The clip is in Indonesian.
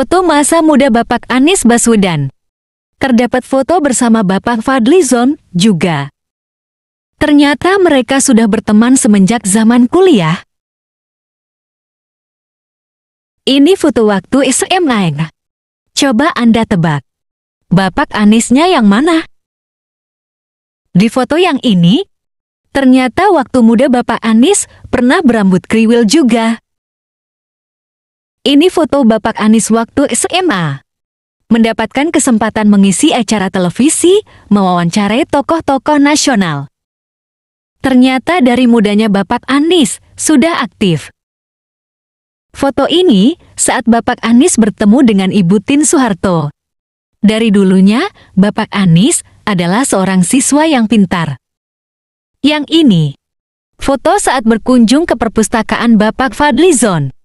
Foto masa muda Bapak Anies Baswedan. Terdapat foto bersama Bapak Fadlizon juga. Ternyata mereka sudah berteman semenjak zaman kuliah. Ini foto waktu SMA. Coba Anda tebak. Bapak Aniesnya yang mana? Di foto yang ini, ternyata waktu muda Bapak Anies pernah berambut kriwil juga. Ini foto Bapak Anies waktu SMA. Mendapatkan kesempatan mengisi acara televisi, mewawancarai tokoh-tokoh nasional. Ternyata dari mudanya Bapak Anies sudah aktif. Foto ini saat Bapak Anies bertemu dengan Ibu Tin Soeharto. Dari dulunya, Bapak Anies adalah seorang siswa yang pintar. Yang ini, foto saat berkunjung ke perpustakaan Bapak Fadlizon.